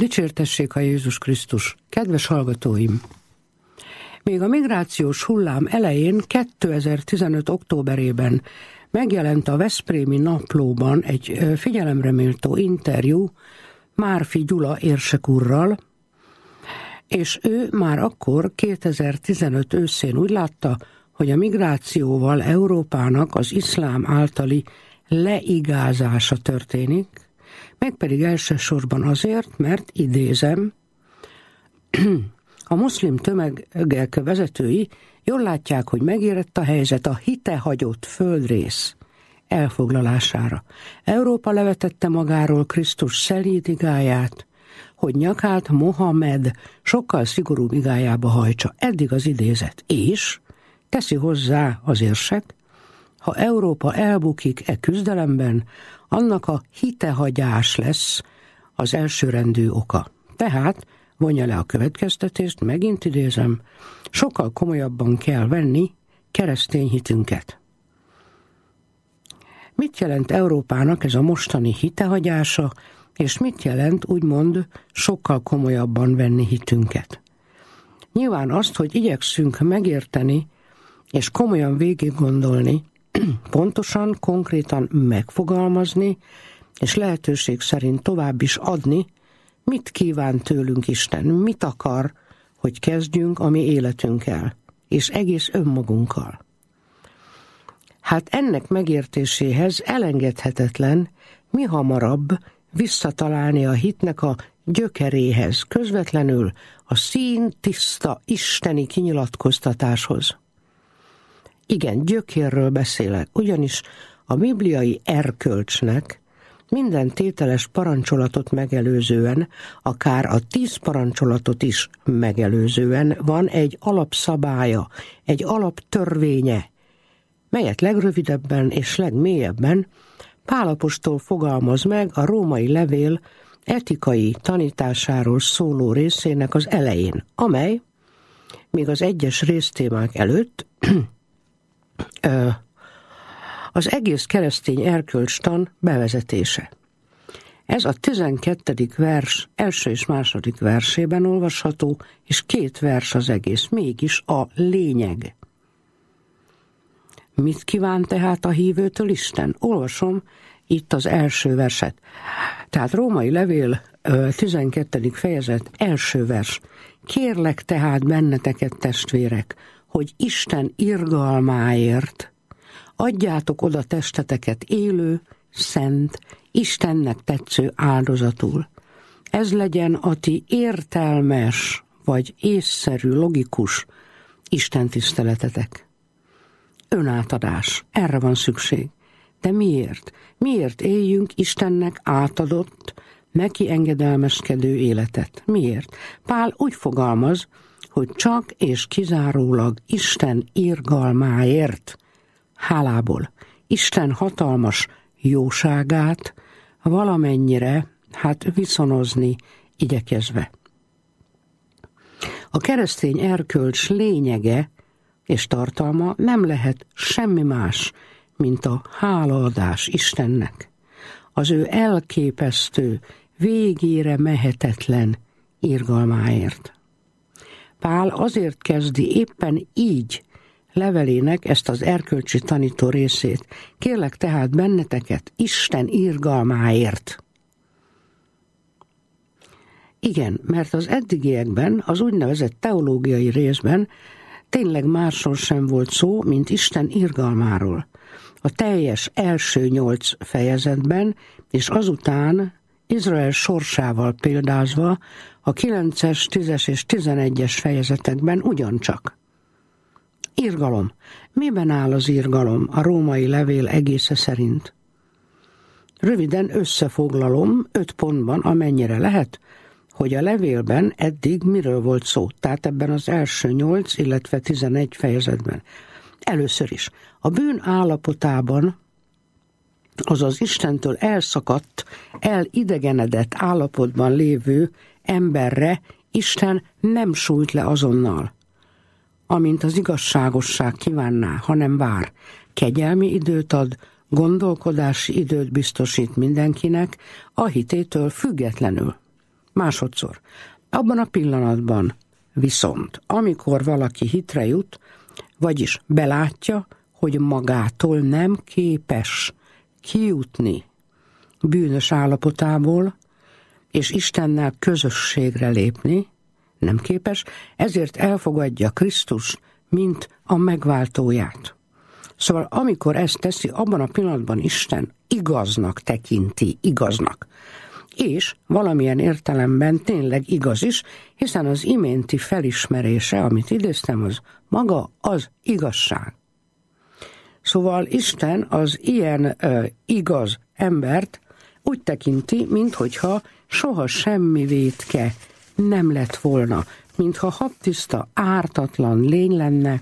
Dicsértessék a Jézus Krisztus! Kedves hallgatóim! Még a migrációs hullám elején 2015. októberében megjelent a Veszprémi naplóban egy figyelemreméltó interjú Márfi Gyula érsekurral, és ő már akkor 2015 őszén úgy látta, hogy a migrációval Európának az iszlám általi leigázása történik, meg pedig elsősorban azért, mert idézem, a muszlim tömegek vezetői jól látják, hogy megérett a helyzet a hitehagyott földrész elfoglalására. Európa levetette magáról Krisztus szelíd igáját, hogy nyakát Mohamed sokkal szigorúbb igájába hajtsa. Eddig az idézet. És teszi hozzá az érsek, ha Európa elbukik e küzdelemben, annak a hitehagyás lesz az elsőrendű oka. Tehát vonja le a következtetést, megint idézem, sokkal komolyabban kell venni keresztény hitünket. Mit jelent Európának ez a mostani hitehagyása, és mit jelent úgymond sokkal komolyabban venni hitünket? Nyilván azt, hogy igyekszünk megérteni és komolyan végig gondolni pontosan, konkrétan megfogalmazni, és lehetőség szerint tovább is adni, mit kíván tőlünk Isten, mit akar, hogy kezdjünk a mi életünkkel, és egész önmagunkkal. Hát ennek megértéséhez elengedhetetlen, mi hamarabb visszatalálni a hitnek a gyökeréhez, közvetlenül a szín tiszta isteni kinyilatkoztatáshoz. Igen, gyökérről beszélek, ugyanis a bibliai erkölcsnek minden tételes parancsolatot megelőzően, akár a tíz parancsolatot is megelőzően van egy alapszabálya, egy alaptörvénye, melyet legrövidebben és legmélyebben Pálapostól fogalmaz meg a római levél etikai tanításáról szóló részének az elején, amely még az egyes résztémák előtt az egész keresztény erkölcstan bevezetése. Ez a 12. vers első és második versében olvasható, és két vers az egész, mégis a lényeg. Mit kíván tehát a hívőtől Isten? Olvasom itt az első verset. Tehát Római Levél 12. fejezet, első vers. Kérlek tehát benneteket, testvérek, hogy Isten irgalmáért adjátok oda testeteket élő, szent, Istennek tetsző áldozatul. Ez legyen a ti értelmes, vagy észszerű, logikus Isten tiszteletetek. Önátadás, erre van szükség. De miért? Miért éljünk Istennek átadott, neki engedelmeskedő életet? Miért? Pál úgy fogalmaz, hogy csak és kizárólag Isten irgalmáért – hálából Isten hatalmas jóságát valamennyire, hát viszonozni igyekezve. A keresztény erkölcs lényege és tartalma nem lehet semmi más, mint a hálaadás Istennek. Az ő elképesztő, végére mehetetlen irgalmáért. Pál azért kezdi éppen így levelének ezt az erkölcsi tanító részét. Kérlek tehát benneteket Isten irgalmáért. Igen, mert az eddigiekben, az úgynevezett teológiai részben tényleg másról sem volt szó, mint Isten irgalmáról. A teljes első nyolc fejezetben, és azután Izrael sorsával példázva, a 9-es, 10-es és 11-es fejezetekben ugyancsak. Irgalom. Miben áll az irgalom a római levél egésze szerint? Röviden összefoglalom öt pontban, amennyire lehet, hogy a levélben eddig miről volt szó, tehát ebben az első nyolc, illetve tizenegy fejezetben. Először is, a bűn állapotában, azaz Istentől elszakadt, elidegenedett állapotban lévő emberre Isten nem sújt le azonnal amint az igazságosság kívánná, hanem vár. Kegyelmi időt ad, gondolkodási időt biztosít mindenkinek, a hitétől függetlenül. Másodszor, abban a pillanatban viszont, amikor valaki hitre jut, vagyis belátja, hogy magától nem képes kijutni bűnös állapotából, és Istennel közösségre lépni, nem képes, ezért elfogadja Krisztus, mint a megváltóját. Szóval amikor ezt teszi, abban a pillanatban Isten igaznak tekinti, igaznak. És valamilyen értelemben tényleg igaz is, hiszen az iménti felismerése, amit idéztem, az maga az igazság. Szóval Isten az ilyen ö, igaz embert úgy tekinti, mint hogyha soha semmi vétke nem lett volna, mintha habtiszta, ártatlan lény lenne,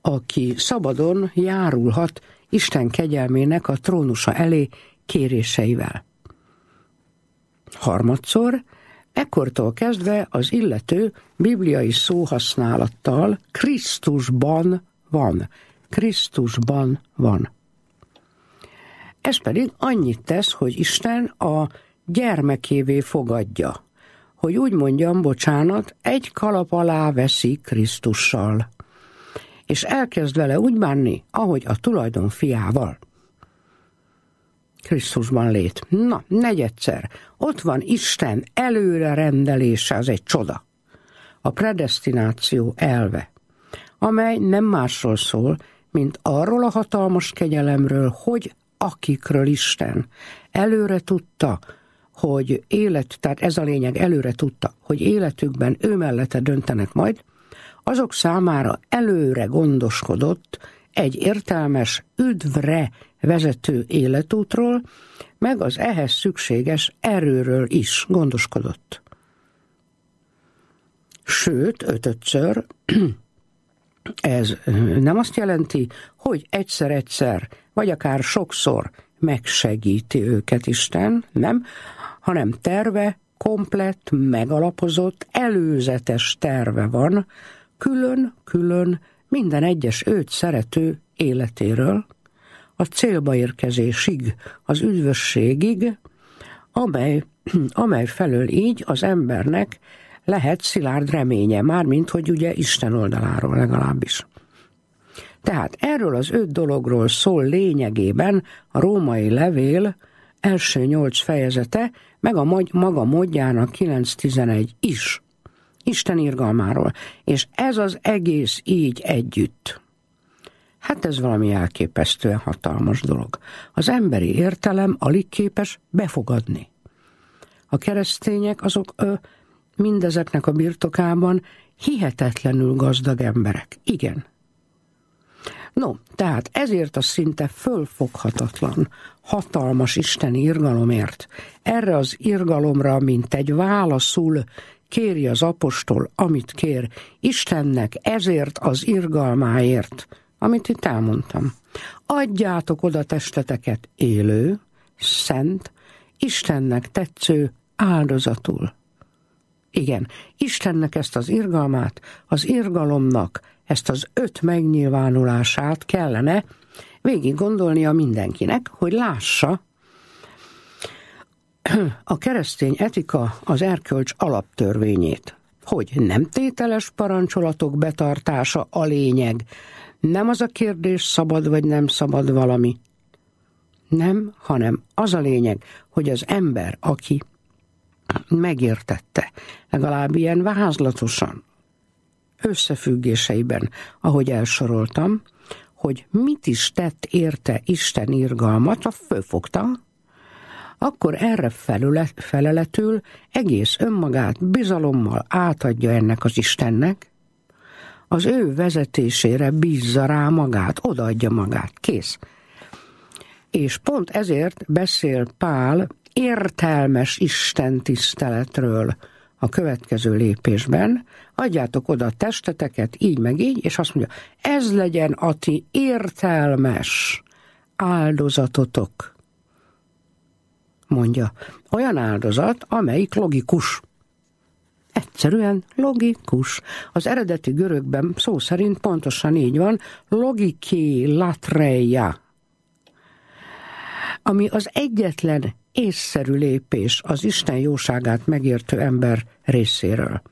aki szabadon járulhat Isten kegyelmének a trónusa elé kéréseivel. Harmadszor, ekkortól kezdve az illető bibliai szóhasználattal Krisztusban van. Krisztusban van. Ez pedig annyit tesz, hogy Isten a gyermekévé fogadja, hogy úgy mondjam, bocsánat, egy kalap alá veszi Krisztussal, és elkezd vele úgy bánni, ahogy a tulajdon fiával. Krisztusban lét. Na, negyedszer. Ott van Isten előre rendelése, az egy csoda. A predestináció elve, amely nem másról szól, mint arról a hatalmas kegyelemről, hogy akikről Isten előre tudta, hogy élet, tehát ez a lényeg, előre tudta, hogy életükben ő mellette döntenek majd, azok számára előre gondoskodott egy értelmes, üdvre vezető életútról, meg az ehhez szükséges erőről is gondoskodott. Sőt, ötötször, ez nem azt jelenti, hogy egyszer-egyszer, vagy akár sokszor megsegíti őket Isten, nem, hanem terve, komplett, megalapozott, előzetes terve van, külön-külön minden egyes őt szerető életéről, a célba érkezésig, az üdvösségig, amely, amely felől így az embernek lehet szilárd reménye, mármint hogy ugye Isten oldaláról legalábbis. Tehát erről az öt dologról szól lényegében a római levél első nyolc fejezete, meg a maga módjára 911 is. Isten irgalmáról. És ez az egész így együtt. Hát ez valami elképesztően hatalmas dolog. Az emberi értelem alig képes befogadni. A keresztények azok ö, mindezeknek a birtokában hihetetlenül gazdag emberek. Igen. No, tehát ezért a szinte fölfoghatatlan hatalmas Isten irgalomért. Erre az irgalomra, mint egy válaszul, kéri az apostol, amit kér, Istennek ezért az irgalmáért, amit itt elmondtam. Adjátok oda testeteket élő, szent, Istennek tetsző áldozatul. Igen, Istennek ezt az irgalmát, az irgalomnak ezt az öt megnyilvánulását kellene végig gondolnia mindenkinek, hogy lássa, a keresztény etika az erkölcs alaptörvényét, hogy nem tételes parancsolatok betartása a lényeg, nem az a kérdés, szabad vagy nem szabad valami. Nem, hanem az a lényeg, hogy az ember, aki megértette, legalább ilyen vázlatosan, összefüggéseiben, ahogy elsoroltam, hogy mit is tett érte Isten irgalmat, a főfogta, akkor erre felület, feleletül egész önmagát bizalommal átadja ennek az Istennek, az ő vezetésére bízza rá magát, odaadja magát, kész. És pont ezért beszél Pál értelmes Isten tiszteletről, a következő lépésben, adjátok oda a testeteket, így meg így, és azt mondja, ez legyen a ti értelmes áldozatotok, mondja. Olyan áldozat, amelyik logikus. Egyszerűen logikus. Az eredeti görögben szó szerint pontosan így van, logiké latreja ami az egyetlen észszerű lépés az Isten jóságát megértő ember részéről.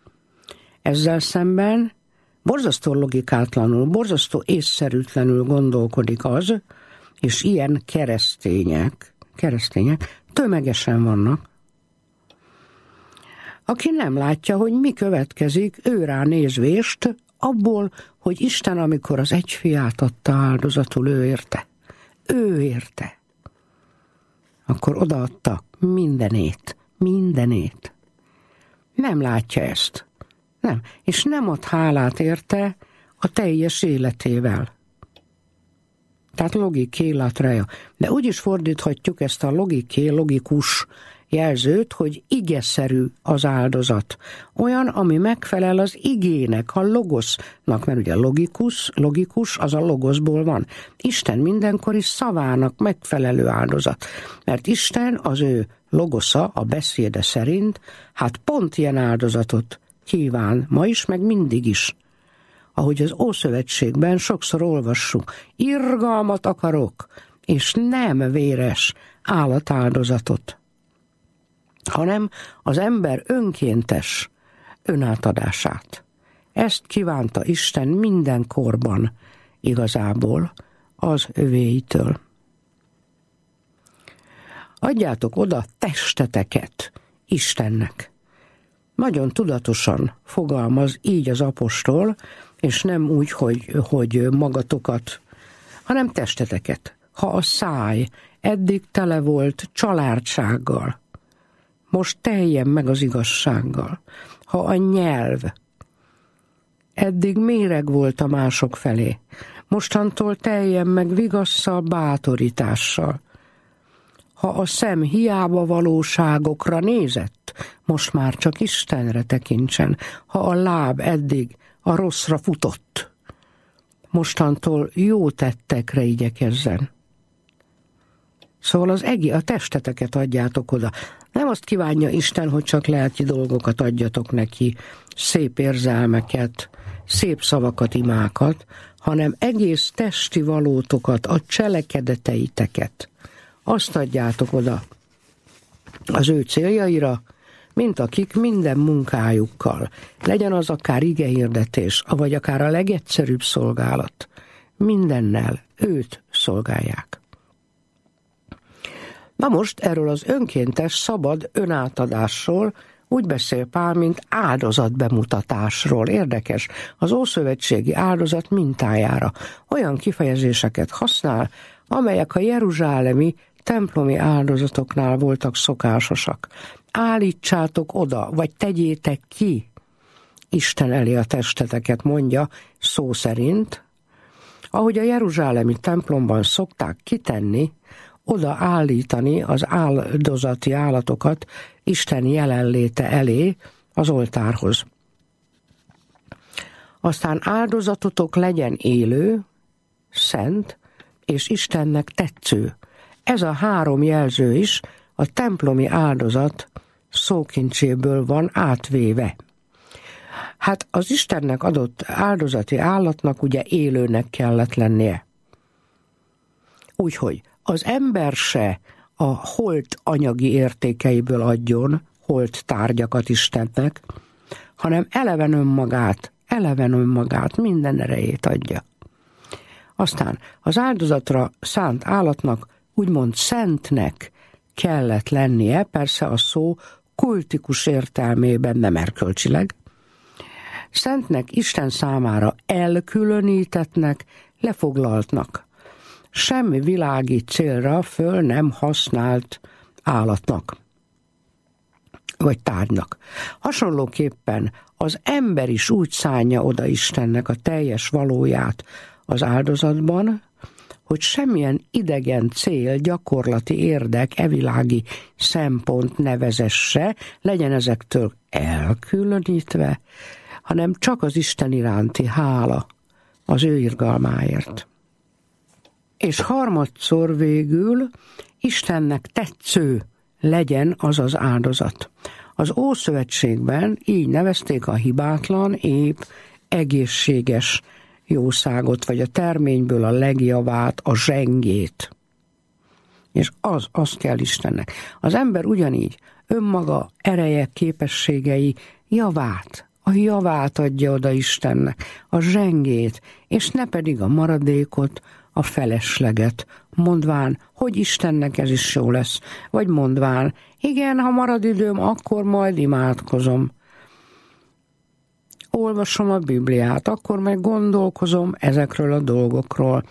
Ezzel szemben borzasztó logikátlanul, borzasztó észszerűtlenül gondolkodik az, és ilyen keresztények, keresztények tömegesen vannak, aki nem látja, hogy mi következik ő rá nézvést abból, hogy Isten, amikor az egy fiát adta áldozatul, ő érte. Ő érte akkor odaadta mindenét, mindenét. Nem látja ezt. Nem. És nem ad hálát érte a teljes életével. Tehát logiké látrája. De úgy is fordíthatjuk ezt a logiké, logikus jelzőt, hogy igeszerű az áldozat. Olyan, ami megfelel az igének, a logosznak, mert ugye logikus, logikus az a logoszból van. Isten mindenkori szavának megfelelő áldozat, mert Isten az ő logosza a beszéde szerint, hát pont ilyen áldozatot kíván ma is, meg mindig is ahogy az Ószövetségben sokszor olvassuk, irgalmat akarok, és nem véres állatáldozatot hanem az ember önkéntes önátadását. Ezt kívánta Isten minden korban igazából az övéitől. Adjátok oda testeteket Istennek. Nagyon tudatosan fogalmaz így az apostol, és nem úgy, hogy, hogy magatokat, hanem testeteket. Ha a száj eddig tele volt csalártsággal, most teljen meg az igazsággal. Ha a nyelv eddig méreg volt a mások felé, mostantól teljen meg vigasszal, bátorítással. Ha a szem hiába valóságokra nézett, most már csak Istenre tekintsen, ha a láb eddig a rosszra futott. Mostantól jó tettekre igyekezzen. Szóval az egi, a testeteket adjátok oda. Nem azt kívánja Isten, hogy csak lelki dolgokat adjatok neki, szép érzelmeket, szép szavakat, imákat, hanem egész testi valótokat, a cselekedeteiteket. Azt adjátok oda az ő céljaira, mint akik minden munkájukkal, legyen az akár igehirdetés, vagy akár a legegyszerűbb szolgálat, mindennel őt szolgálják. Na most erről az önkéntes szabad önátadásról úgy beszél Pál, mint bemutatásról Érdekes. Az Ószövetségi áldozat mintájára olyan kifejezéseket használ, amelyek a jeruzsálemi templomi áldozatoknál voltak szokásosak. Állítsátok oda, vagy tegyétek ki Isten elé a testeteket, mondja szó szerint, ahogy a jeruzsálemi templomban szokták kitenni oda állítani az áldozati állatokat Isten jelenléte elé az oltárhoz. Aztán áldozatotok legyen élő, szent és Istennek tetsző. Ez a három jelző is a templomi áldozat szókincséből van átvéve. Hát az Istennek adott áldozati állatnak ugye élőnek kellett lennie. Úgyhogy az ember se a holt anyagi értékeiből adjon holt tárgyakat Istennek, hanem eleven önmagát, eleven önmagát, minden erejét adja. Aztán az áldozatra szánt állatnak, úgymond szentnek kellett lennie, persze a szó kultikus értelmében, nem erkölcsileg, szentnek Isten számára elkülönítetnek, lefoglaltnak semmi világi célra föl nem használt állatnak vagy tárgynak. Hasonlóképpen az ember is úgy szánja oda Istennek a teljes valóját az áldozatban, hogy semmilyen idegen cél, gyakorlati érdek, evilági szempont nevezesse, legyen ezektől elkülönítve, hanem csak az Isten iránti hála az ő irgalmáért és harmadszor végül Istennek tetsző legyen az az áldozat. Az Ószövetségben így nevezték a hibátlan, épp, egészséges jószágot, vagy a terményből a legjavát, a zsengét. És az, az kell Istennek. Az ember ugyanígy önmaga ereje, képességei javát, a javát adja oda Istennek, a zsengét, és ne pedig a maradékot, a felesleget, mondván, hogy Istennek ez is jó lesz, vagy mondván, igen, ha marad időm, akkor majd imádkozom. Olvasom a Bibliát, akkor meg gondolkozom ezekről a dolgokról,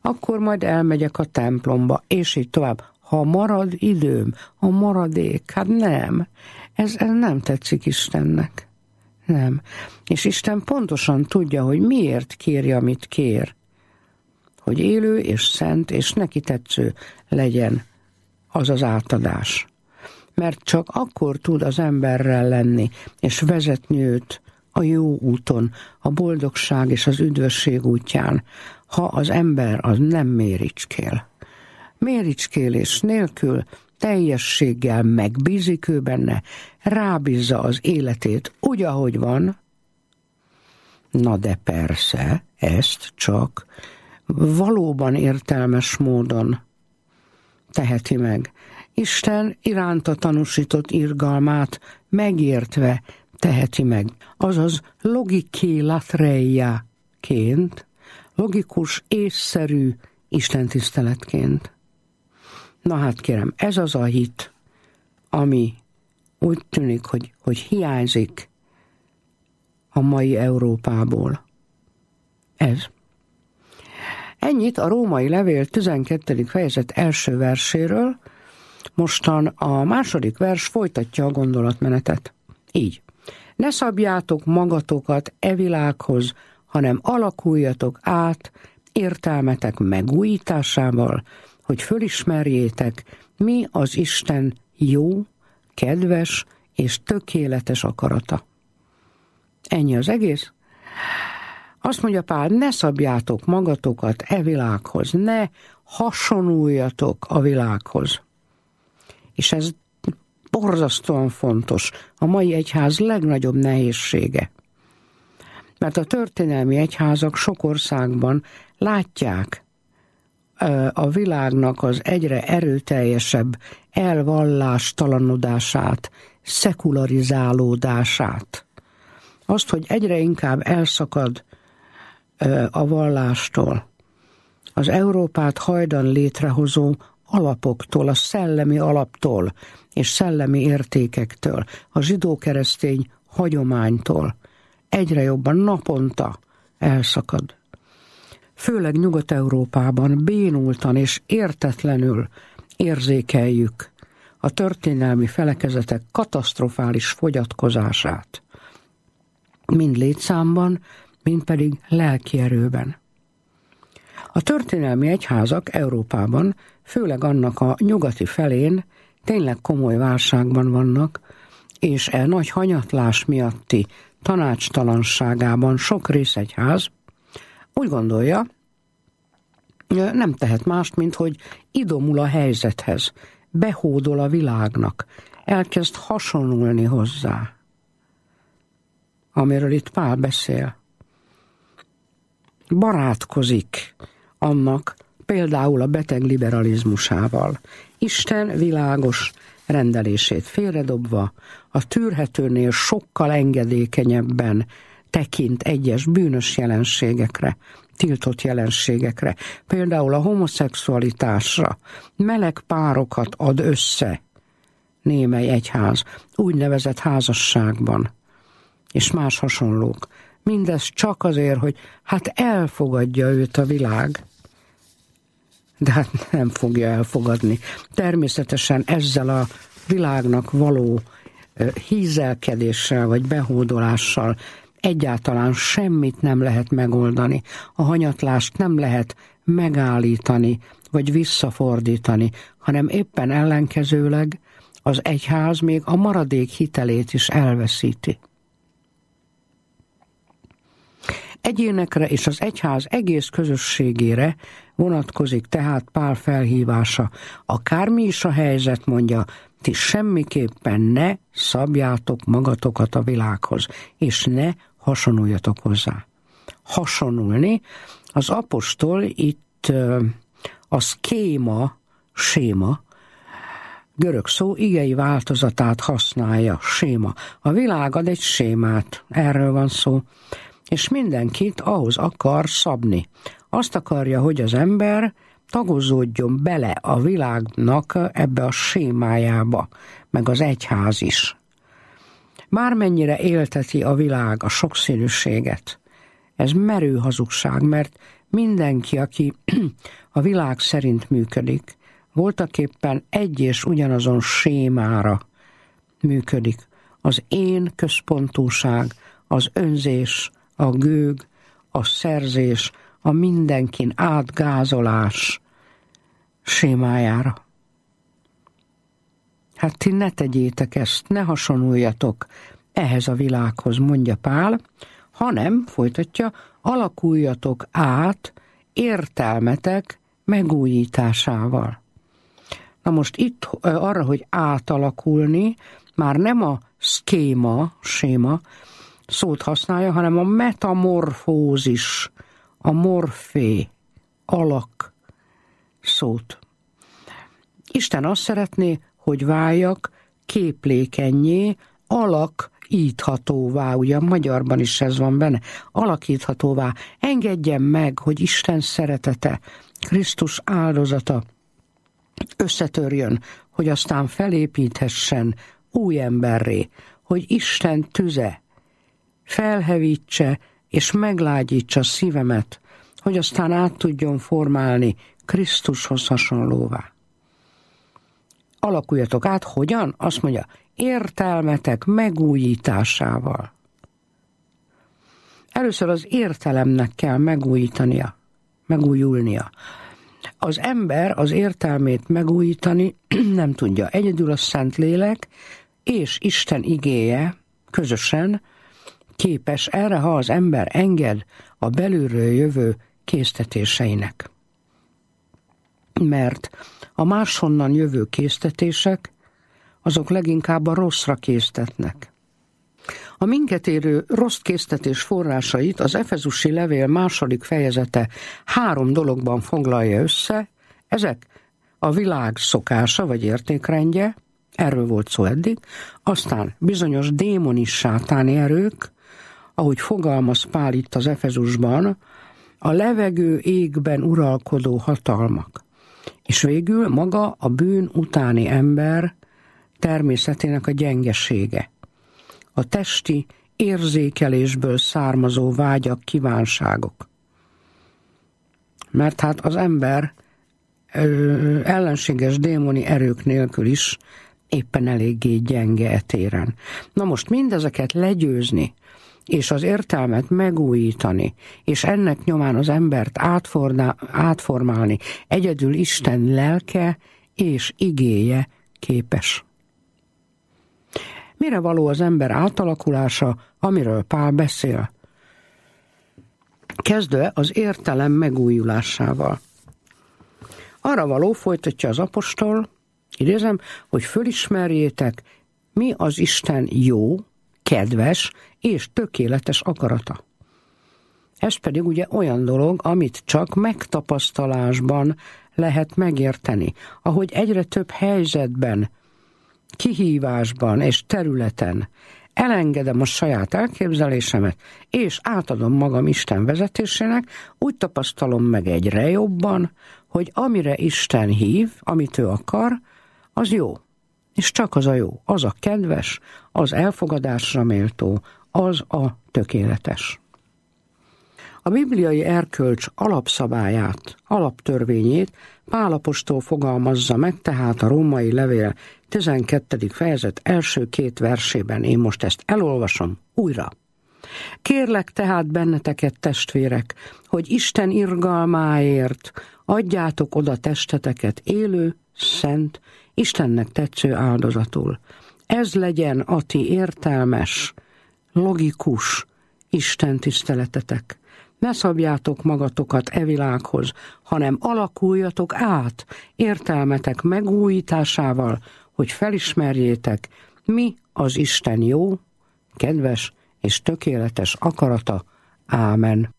akkor majd elmegyek a templomba, és így tovább. Ha marad időm, ha maradék, hát nem, ez, ez nem tetszik Istennek. Nem. És Isten pontosan tudja, hogy miért kéri, amit kér hogy élő és szent és neki tetsző legyen az az átadás. Mert csak akkor tud az emberrel lenni, és vezetni őt a jó úton, a boldogság és az üdvösség útján, ha az ember az nem méricskél. Méricskélés nélkül teljességgel megbízik ő benne, rábízza az életét úgy, ahogy van. Na de persze, ezt csak valóban értelmes módon teheti meg. Isten iránta tanúsított irgalmát megértve teheti meg. Azaz logiké ként, logikus, észszerű Isten tiszteletként. Na hát kérem, ez az a hit, ami úgy tűnik, hogy, hogy hiányzik a mai Európából. Ez. Ennyit a római levél 12. fejezet első verséről, mostan a második vers folytatja a gondolatmenetet. Így. Ne szabjátok magatokat e világhoz, hanem alakuljatok át értelmetek megújításával, hogy fölismerjétek, mi az Isten jó, kedves és tökéletes akarata. Ennyi az egész. Azt mondja Pál, ne szabjátok magatokat e világhoz, ne hasonuljatok a világhoz. És ez borzasztóan fontos, a mai egyház legnagyobb nehézsége. Mert a történelmi egyházak sok országban látják a világnak az egyre erőteljesebb elvallástalanodását, szekularizálódását. Azt, hogy egyre inkább elszakad a vallástól, az Európát hajdan létrehozó alapoktól, a szellemi alaptól és szellemi értékektől, a zsidó-keresztény hagyománytól egyre jobban naponta elszakad. Főleg Nyugat-Európában bénultan és értetlenül érzékeljük a történelmi felekezetek katasztrofális fogyatkozását. Mind létszámban, mint pedig lelki erőben. A történelmi egyházak Európában, főleg annak a nyugati felén tényleg komoly válságban vannak, és e nagy hanyatlás miatti tanácstalanságában sok részegyház úgy gondolja, nem tehet mást, mint hogy idomul a helyzethez, behódol a világnak, elkezd hasonulni hozzá, amiről itt Pál beszél barátkozik annak például a beteg liberalizmusával. Isten világos rendelését félredobva, a tűrhetőnél sokkal engedékenyebben tekint egyes bűnös jelenségekre, tiltott jelenségekre, például a homoszexualitásra, meleg párokat ad össze némely egyház, úgynevezett házasságban, és más hasonlók. Mindez csak azért, hogy hát elfogadja őt a világ. De hát nem fogja elfogadni. Természetesen ezzel a világnak való hízelkedéssel vagy behódolással egyáltalán semmit nem lehet megoldani. A hanyatlást nem lehet megállítani vagy visszafordítani, hanem éppen ellenkezőleg az egyház még a maradék hitelét is elveszíti. egyénekre és az egyház egész közösségére vonatkozik tehát Pál felhívása. Akármi is a helyzet, mondja, ti semmiképpen ne szabjátok magatokat a világhoz, és ne hasonuljatok hozzá. Hasonulni, az apostol itt az kéma, séma, görög szó igei változatát használja, séma. A világ ad egy sémát, erről van szó és mindenkit ahhoz akar szabni. Azt akarja, hogy az ember tagozódjon bele a világnak ebbe a sémájába, meg az egyház is. Mármennyire élteti a világ a sokszínűséget. Ez merő hazugság, mert mindenki, aki a világ szerint működik, voltaképpen egy és ugyanazon sémára működik. Az én központúság, az önzés, a gőg, a szerzés, a mindenkin átgázolás sémájára. Hát ti ne tegyétek ezt, ne hasonuljatok ehhez a világhoz, mondja Pál, hanem, folytatja, alakuljatok át értelmetek megújításával. Na most itt arra, hogy átalakulni, már nem a szkéma, séma, szót használja, hanem a metamorfózis, a morfé, alak szót. Isten azt szeretné, hogy váljak képlékenyé, alak íthatóvá ugye magyarban is ez van benne, alakíthatóvá. Engedjen meg, hogy Isten szeretete, Krisztus áldozata összetörjön, hogy aztán felépíthessen új emberré, hogy Isten tüze felhevítse és meglágyítsa szívemet, hogy aztán át tudjon formálni Krisztushoz hasonlóvá. Alakuljatok át, hogyan? Azt mondja, értelmetek megújításával. Először az értelemnek kell megújítania, megújulnia. Az ember az értelmét megújítani nem tudja. Egyedül a Szentlélek és Isten igéje közösen képes erre, ha az ember enged a belülről jövő késztetéseinek. Mert a máshonnan jövő késztetések, azok leginkább a rosszra késztetnek. A minket érő rossz késztetés forrásait az Efezusi Levél második fejezete három dologban foglalja össze, ezek a világ szokása vagy értékrendje, erről volt szó eddig, aztán bizonyos démoni sátáni erők, ahogy fogalmaz Pál itt az Efezusban, a levegő égben uralkodó hatalmak, és végül maga a bűn utáni ember természetének a gyengesége, a testi érzékelésből származó vágyak, kívánságok. Mert hát az ember ö, ellenséges démoni erők nélkül is éppen eléggé gyenge etéren. Na most mindezeket legyőzni, és az értelmet megújítani, és ennek nyomán az embert átformálni, egyedül Isten lelke és igéje képes. Mire való az ember átalakulása, amiről Pál beszél? Kezdve az értelem megújulásával. Arra való, folytatja az apostol, idézem, hogy fölismerjétek, mi az Isten jó, kedves és tökéletes akarata. Ez pedig ugye olyan dolog, amit csak megtapasztalásban lehet megérteni, ahogy egyre több helyzetben, kihívásban és területen elengedem a saját elképzelésemet, és átadom magam Isten vezetésének, úgy tapasztalom meg egyre jobban, hogy amire Isten hív, amit ő akar, az jó. És csak az a jó, az a kedves, az elfogadásra méltó, az a tökéletes. A bibliai erkölcs alapszabályát, alaptörvényét Pálapostól fogalmazza meg, tehát a római levél 12. fejezet első két versében. Én most ezt elolvasom újra. Kérlek tehát benneteket, testvérek, hogy Isten irgalmáért adjátok oda testeteket élő, szent, Istennek tetsző áldozatul – ez legyen a ti értelmes, logikus Isten tiszteletetek. Ne szabjátok magatokat e világhoz, hanem alakuljatok át értelmetek megújításával, hogy felismerjétek, mi az Isten jó, kedves és tökéletes akarata. Ámen.